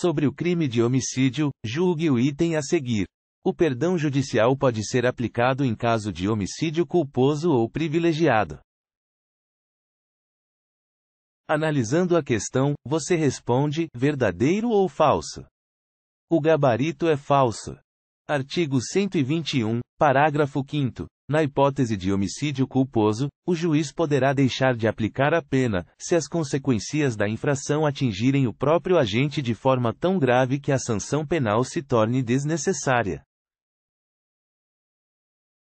Sobre o crime de homicídio, julgue o item a seguir. O perdão judicial pode ser aplicado em caso de homicídio culposo ou privilegiado. Analisando a questão, você responde: verdadeiro ou falso? O gabarito é falso. Artigo 121, parágrafo 5. Na hipótese de homicídio culposo, o juiz poderá deixar de aplicar a pena, se as consequências da infração atingirem o próprio agente de forma tão grave que a sanção penal se torne desnecessária.